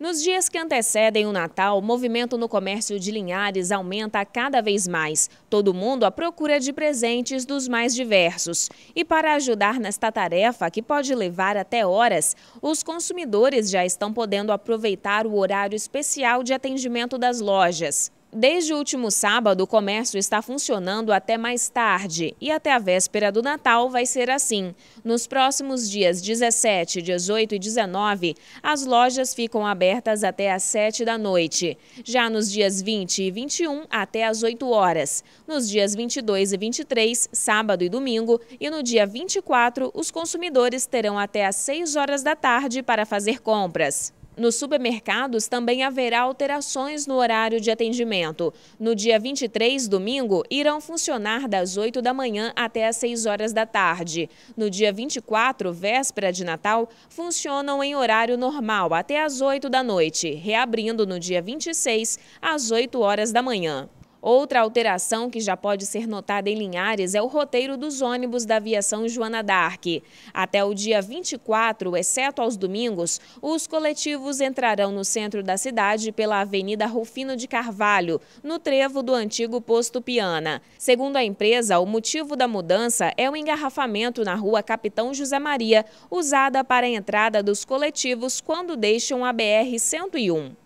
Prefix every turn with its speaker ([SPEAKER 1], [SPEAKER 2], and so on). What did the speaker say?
[SPEAKER 1] Nos dias que antecedem o Natal, o movimento no comércio de Linhares aumenta cada vez mais. Todo mundo à procura de presentes dos mais diversos. E para ajudar nesta tarefa, que pode levar até horas, os consumidores já estão podendo aproveitar o horário especial de atendimento das lojas. Desde o último sábado, o comércio está funcionando até mais tarde e até a véspera do Natal vai ser assim. Nos próximos dias 17, 18 e 19, as lojas ficam abertas até às 7 da noite. Já nos dias 20 e 21, até às 8 horas. Nos dias 22 e 23, sábado e domingo, e no dia 24, os consumidores terão até às 6 horas da tarde para fazer compras. Nos supermercados também haverá alterações no horário de atendimento. No dia 23, domingo, irão funcionar das 8 da manhã até as 6 horas da tarde. No dia 24, véspera de Natal, funcionam em horário normal até as 8 da noite, reabrindo no dia 26 às 8 horas da manhã. Outra alteração que já pode ser notada em Linhares é o roteiro dos ônibus da aviação Joana d'Arc. Até o dia 24, exceto aos domingos, os coletivos entrarão no centro da cidade pela Avenida Rufino de Carvalho, no trevo do antigo posto Piana. Segundo a empresa, o motivo da mudança é o engarrafamento na rua Capitão José Maria, usada para a entrada dos coletivos quando deixam a BR-101.